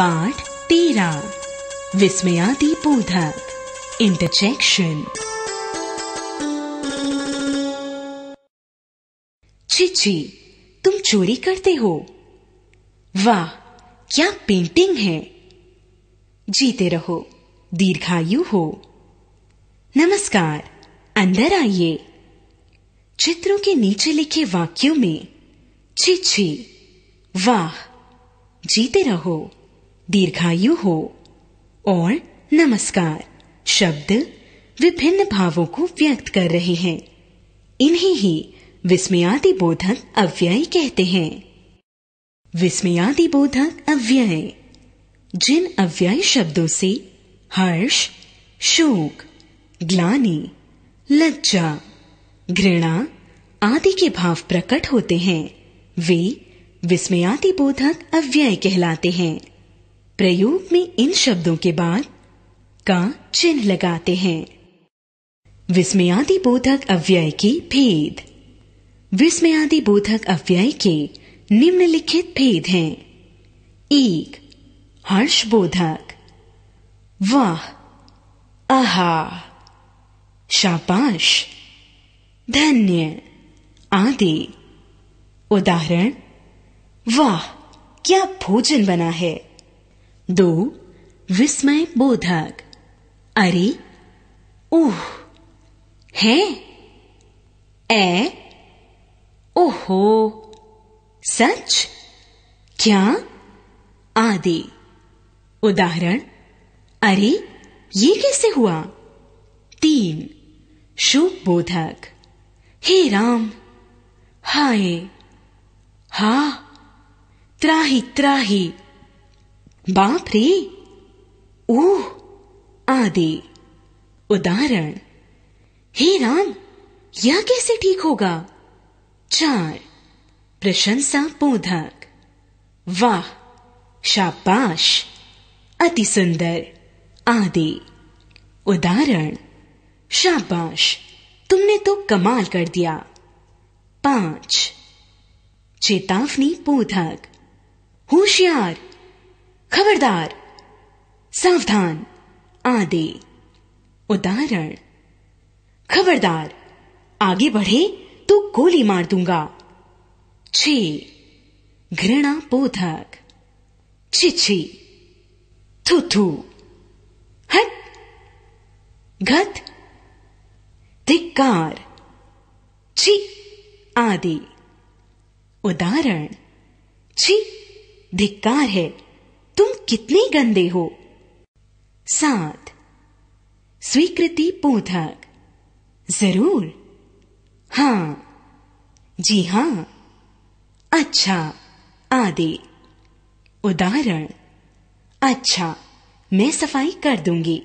पाठ तेरा विस्मयादि बोधक इंटरजेक्शन छिछी तुम चोरी करते हो वाह क्या पेंटिंग है जीते रहो दीर्घायु हो नमस्कार अंदर आइए चित्रों के नीचे लिखे वाक्यों में छी छी वाह जीते रहो दीर्घायु हो और नमस्कार शब्द विभिन्न भावों को व्यक्त कर रहे हैं इन्हीं ही विस्मयादि बोधक अव्यय कहते हैं विस्मयादि बोधक अव्यय जिन अव्यय शब्दों से हर्ष शोक ग्लानी लज्जा घृणा आदि के भाव प्रकट होते हैं वे विस्मयादि बोधक अव्यय कहलाते हैं प्रयोग में इन शब्दों के बाद का चिन्ह लगाते हैं विस्मयादि बोधक अव्यय के भेद विस्मयादि बोधक अव्यय के निम्नलिखित भेद हैं एक हर्ष बोधक वाह आहा शाबाश धन्य आदि उदाहरण वाह क्या भोजन बना है दो विस्मय बोधक अरे ओह है ए ओहो सच क्या आदि उदाहरण अरे ये कैसे हुआ तीन शुभ बोधक हे राम हाय हा त्राही त्राही बाप रे ओह आदि उदाहरण हे राम यह कैसे ठीक होगा चार प्रशंसा बोधक वाह शाबाश अति सुंदर आदि उदाहरण शाबाश तुमने तो कमाल कर दिया पांच चेतावनी बोधक होशियार खबरदार सावधान आदि उदाहरण खबरदार आगे बढ़े तो गोली मार दूंगा छी घृणा बोधक छिछी थुथू हट घत धिक्कार छी आदि उदाहरण छी धिकार है कितने गंदे हो सात स्वीकृति बोधक जरूर हां जी हां अच्छा आदि उदाहरण अच्छा मैं सफाई कर दूंगी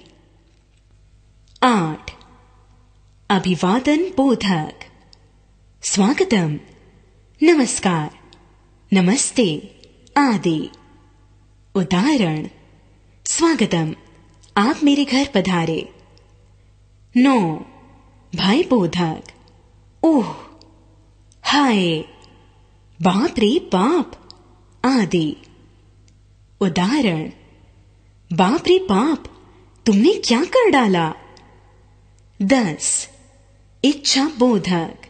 आठ अभिवादन बोधक स्वागतम नमस्कार नमस्ते आदि उदाहरण स्वागतम आप मेरे घर पधारे नो भाई बोधक ओह हाय बाप रे बाप आदि उदाहरण बाप रे बाप तुमने क्या कर डाला दस इच्छा बोधक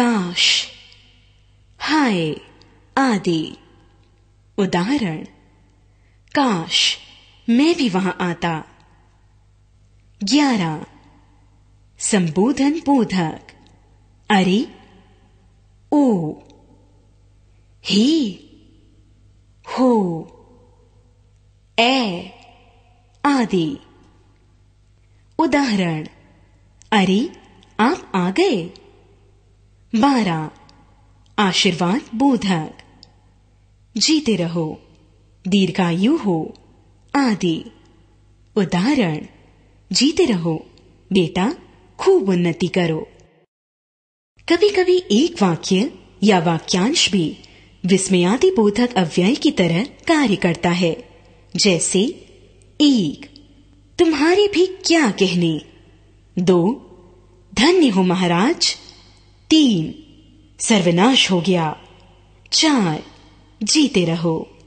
काश हाय आदि उदाहरण काश मैं भी वहां आता ग्यारह संबोधन बोधक अरे ओ ही हो ए आदि उदाहरण अरे आप आ गए बारह आशीर्वाद बोधक जीते रहो दीर्घायु हो आदि उदाहरण जीते रहो बेटा खूब उन्नति करो कभी कभी एक वाक्य या वाक्यांश भी विस्मयादि बोधक अव्यय की तरह कार्य करता है जैसे एक तुम्हारे भी क्या कहने दो धन्य हो महाराज तीन सर्वनाश हो गया चार जीते रहो